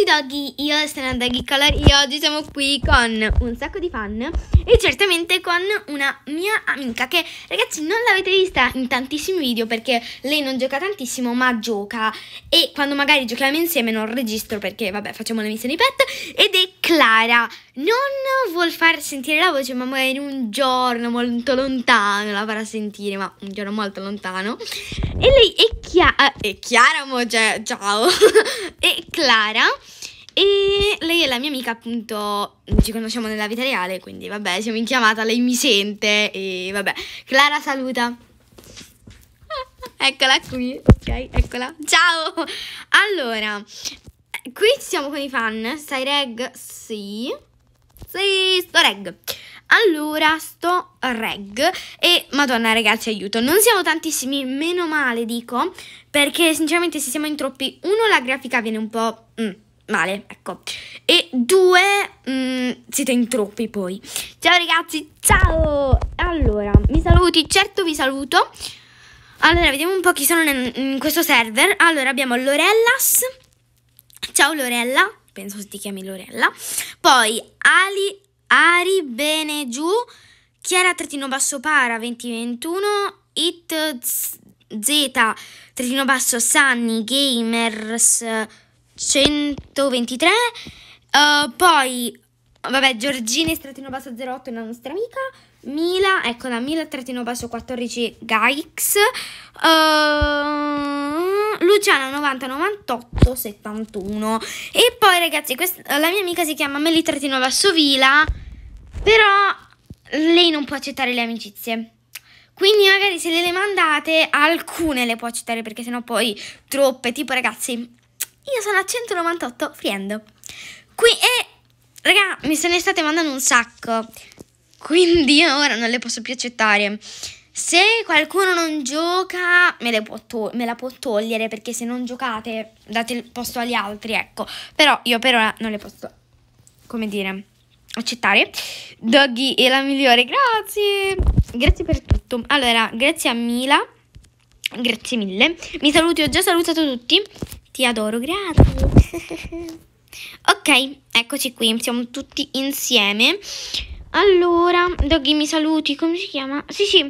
tutti doggy, io sono Doggy Color e oggi siamo qui con un sacco di fan e certamente con una mia amica che ragazzi non l'avete vista in tantissimi video perché lei non gioca tantissimo ma gioca e quando magari giochiamo insieme non registro perché vabbè facciamo le missioni pet ed è Clara, non vuol far sentire la voce ma magari un giorno molto lontano la farà sentire ma un giorno molto lontano e lei è, Chiara, eh, è Chiara, mo, cioè, ciao, è Clara e lei è la mia amica, appunto, ci conosciamo nella vita reale, quindi vabbè, siamo in chiamata, lei mi sente e vabbè. Clara saluta. Eccola qui, ok, eccola. Ciao! Allora, qui siamo con i fan. Stai reg? Sì. Sì, sto reg. Allora, sto reg. E, madonna ragazzi, aiuto. Non siamo tantissimi, meno male, dico. Perché, sinceramente, se siamo in troppi, uno, la grafica viene un po'... Mm male, ecco. E due, mh, mm, siete in troppi poi. Ciao ragazzi, ciao! Allora, mi saluti, certo vi saluto. Allora, vediamo un po' chi sono in, in questo server. Allora, abbiamo Lorellas. Ciao Lorella, penso si ti chiami Lorella. Poi Ali, Ari, Bene, Giù, Chiara, trattino basso, Para, 2021, It, Z, trattino basso, Sunny, Gamers... 123. Uh, eh, poi, vabbè, Giorgina trattino basso 08 è una nostra amica. Mila, ecco da Mila trattino basso 14 Gaix. Uh, Luciana 90 98 71. E poi ragazzi, questa, la mia amica si chiama Meli trattino basso Vila, però lei non può accettare le amicizie. Quindi magari se le mandate, alcune le può accettare perché sennò poi troppe, tipo ragazzi, io sono a 198 friendo. Qui e... Raga, mi se ne state mandando un sacco. Quindi io ora non le posso più accettare. Se qualcuno non gioca, me, me, la può togliere perché se non giocate date il posto agli altri, ecco. Però io per ora non le posso, come dire, accettare. Doggy è la migliore, grazie. Grazie per tutto. Allora, grazie a Mila, grazie mille. Mi saluti, ho già salutato tutti. Ti adoro, grazie. ok, eccoci qui, siamo tutti insieme. Allora, Doggy mi saluti, come si chiama? Sì, sì.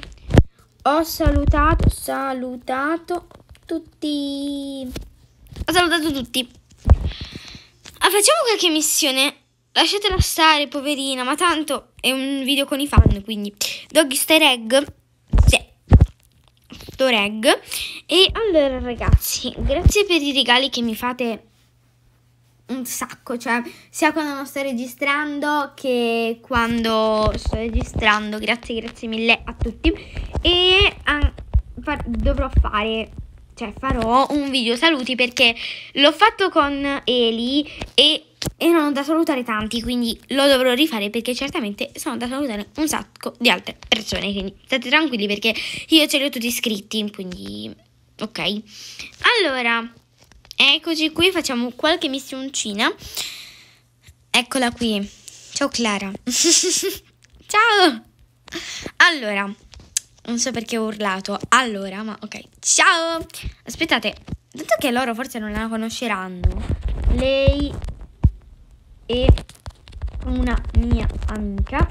Ho salutato, salutato tutti. Ho salutato tutti. Ah, facciamo qualche missione. Lasciatela stare, poverina, ma tanto è un video con i fan, quindi. Doggy Star Egg Dr. Egg. E allora ragazzi, grazie per i regali che mi fate un sacco, cioè sia quando non sto registrando che quando sto registrando. Grazie, grazie mille a tutti. E a, ah, far, dovrò fare, cioè farò un video saluti perché l'ho fatto con Eli e e non ho da salutare tanti, quindi lo dovrò rifare perché certamente sono da salutare un sacco di altre persone, quindi state tranquilli perché io ce li ho tutti iscritti, quindi ok. Allora, eccoci qui, facciamo qualche missioncina. Eccola qui. Ciao Clara. Ciao. Allora, non so perché ho urlato. Allora, ma ok. Ciao. Aspettate, tanto che loro forse non la conosceranno. Lei e una mia amica.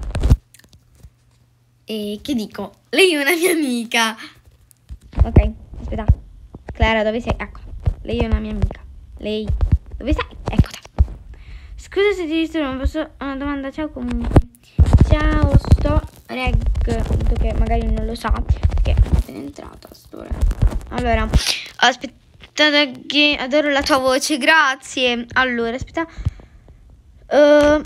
E che dico? Lei è una mia amica. Ok, aspetta. Clara, dove sei? Ecco, lei è una mia amica. Lei, dove sei? Eccola. Scusa se ti disturbo, posso una domanda? Ciao comunque. Ciao, sto reg, detto che magari non lo sa, perché è entrata storia. Allora, aspetta che adoro la tua voce, grazie. Allora, aspetta, Uh,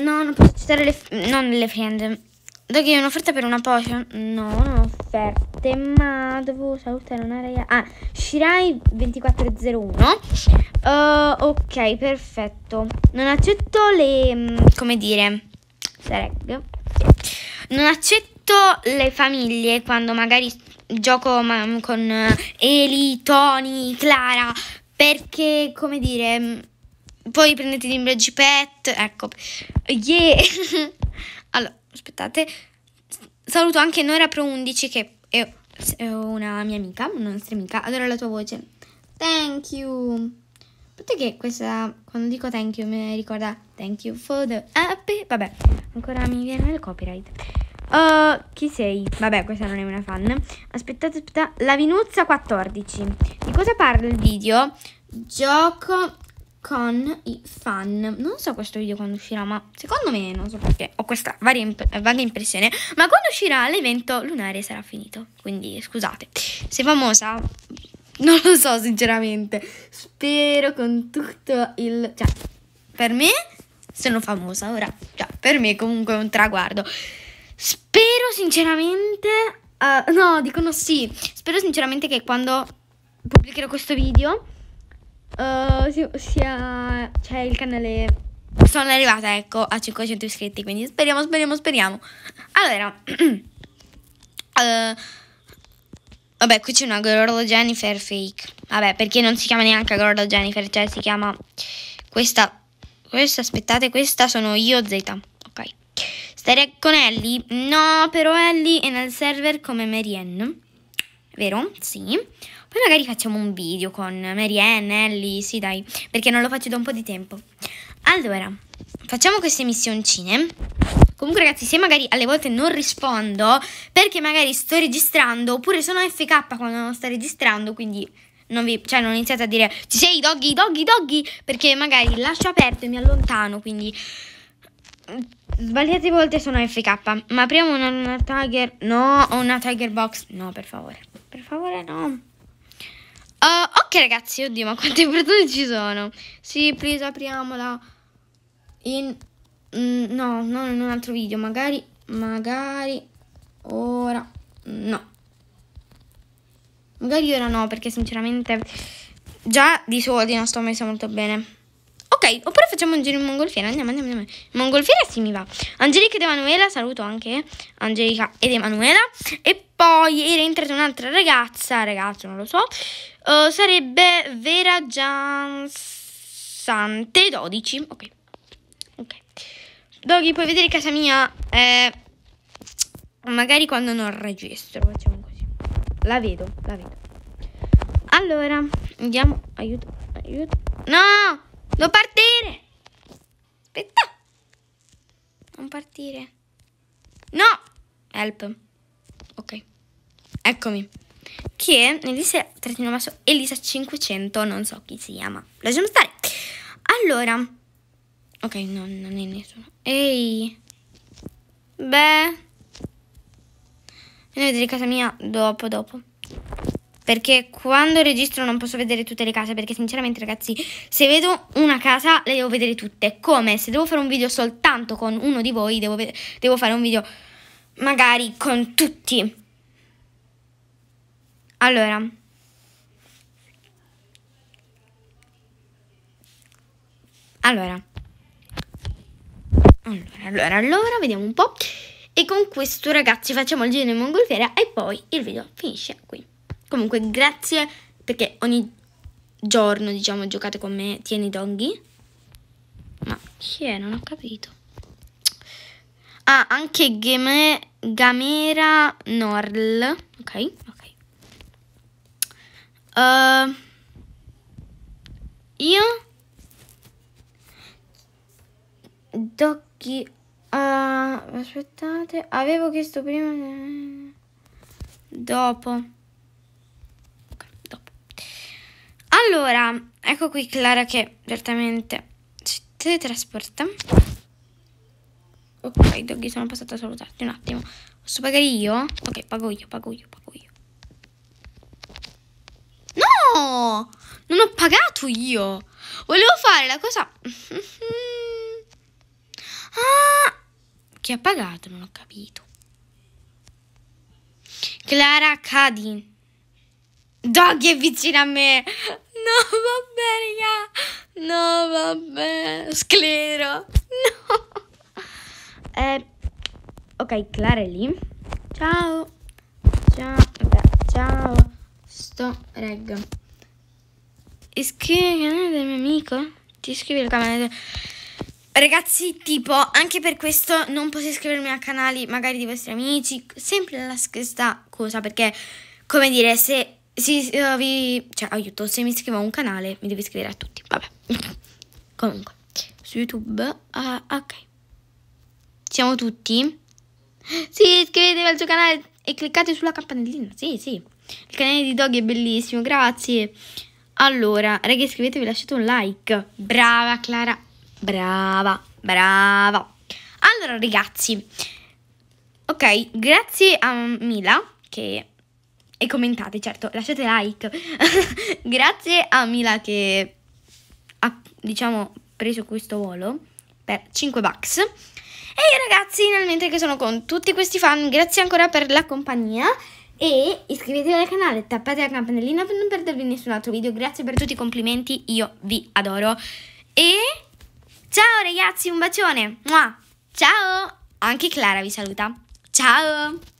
no, non posso accettare le... Non le friend. Doggy, un'offerta per una potion? No, non ho offerte, ma devo salutare una raia. Ah, Shirai 2401. Uh, eh, ok, perfetto. Non accetto le... Mm, come dire... Sarebbe... Non accetto le famiglie quando magari gioco mm, con eh, Eli, Tony, Clara, perché, come dire mm, poi prendete gli imbaggi pet, ecco, yeah! allora, aspettate, saluto anche Nora Pro 11 che è una mia amica, una nostra amica, adoro la tua voce, thank you! Aspetta che questa, quando dico thank you mi ricorda thank you for the happy, vabbè, ancora mi viene il copyright. Uh, chi sei? Vabbè, questa non è una fan. Aspettate, aspettate. La Vinuzza 14. Di cosa parla il video? Gioco con i fan. Non so questo video quando uscirà, ma secondo me non so perché ho questa varia imp vaga impressione. Ma quando uscirà l'evento lunare sarà finito. Quindi scusate, se famosa non lo so sinceramente. Spero con tutto il... Cioè, per me sono famosa ora. Cioè, per me comunque è un traguardo. Spero sinceramente... Uh, no, dicono sì. Spero sinceramente che quando pubblicherò questo video uh, eh, sia c'è cioè, il canale sono arrivata ecco a 500 iscritti quindi speriamo speriamo speriamo allora uh, vabbè qui c'è una Gordo Jennifer fake vabbè perché non si chiama neanche Gordo Jennifer cioè si chiama questa questa aspettate questa sono io Z ok stare con Ellie no però Ellie è nel server come Marianne vero? Sì. Poi magari facciamo un video con Marianne, Ellie, sì dai, perché non lo faccio da un po' di tempo. Allora, facciamo queste missioncine. Comunque ragazzi, se magari alle volte non rispondo, perché magari sto registrando, oppure sono FK quando non sto registrando, quindi non, vi, cioè, non iniziate a dire ci sei i doggy, doggy, doggy, perché magari lascio aperto e mi allontano, quindi mm, sbagliate volte sono FK. Ma apriamo una, una tiger, no, ho una tiger box, no per favore per favore no. Uh, ok ragazzi, oddio ma quante persone ci sono. Sì, please apriamola in... Mm, no, non in un altro video, magari, magari ora no. Magari ora no, perché sinceramente già di soldi non sto messa molto bene. Ok, oppure facciamo un giro in mongolfiera. Andiamo, andiamo, andiamo. Mongolfiera si sì, mi va. Angelica ed Emanuela, saluto anche Angelica ed Emanuela. E poi era entrata un'altra ragazza, ragazzo non lo so, uh, sarebbe Vera Giansante 12, ok. Ok. Doggy, puoi vedere casa mia? Eh, magari quando non registro, facciamo così. La vedo, la vedo. Allora, andiamo, aiuto, aiuto. No, devo partire. Aspetta. Non partire. No, help ok. Eccomi. Che Elisa, trattino basso, Elisa 500, non so chi si chiama. Lasciamo stare. Allora. Ok, no, non è nessuno. Ehi. Beh. Vieni a vedere casa mia dopo, dopo. Perché quando registro non posso vedere tutte le case. Perché sinceramente ragazzi, se vedo una casa le devo vedere tutte. Come? Se devo fare un video soltanto con uno di voi, devo, devo fare un video magari con tutti. Allora, allora, allora, allora, allora, vediamo un po'. E con questo ragazzi facciamo il giro in mongolfiera e poi il video finisce qui. Comunque grazie perché ogni giorno diciamo giocate con me, tieni donghi. Ma chi è? Non ho capito. Ah, anche Game- Gamera Norl. Ok, ok. Uh, io... Docchi... Uh, ah, aspettate, avevo chiesto prima... Dopo. Allora, ecco qui Clara che certamente si teletrasporta. Ok, Doggy, sono passata a salutarti un attimo. Posso pagare io? Ok, pago io, pago io, pago io. No! Non ho pagato io! Volevo fare la cosa... ah! Chi ha pagato? Non ho capito. Clara Cadi. Doggy è vicino a me. No, vabbè, raga. No, vabbè. Sclero. No. Eh, ok, Clara è lì. Ciao. Ciao. Vabbè, ciao. Sto, reg. Iscriviti al canale del mio amico. Ti iscrivi al canale del... Ragazzi, tipo, anche per questo non posso iscrivermi a canali magari di vostri amici, sempre la stessa cosa, perché, come dire, se si, vi, cioè, aiuto, se mi iscrivo a un canale, mi devi iscrivere a tutti, vabbè. Comunque, su YouTube, ah, ok siamo tutti, sì, iscrivetevi al suo canale e cliccate sulla campanellina. Sì, sì. Il canale di Doggy è bellissimo, grazie. Allora, ragazzi, iscrivetevi, e lasciate un like. Brava Clara, brava, brava. Allora, ragazzi, ok, grazie a Mila che... E commentate, certo, lasciate like. grazie a Mila che ha, diciamo, preso questo volo per 5 bucks. Ehi ragazzi, finalmente che sono con tutti questi fan, grazie ancora per la compagnia e iscrivetevi al canale, tappate la campanellina per non perdervi nessun altro video, grazie per tutti i complimenti, io vi adoro e ciao ragazzi, un bacione, Mua. ciao, anche Clara vi saluta, ciao!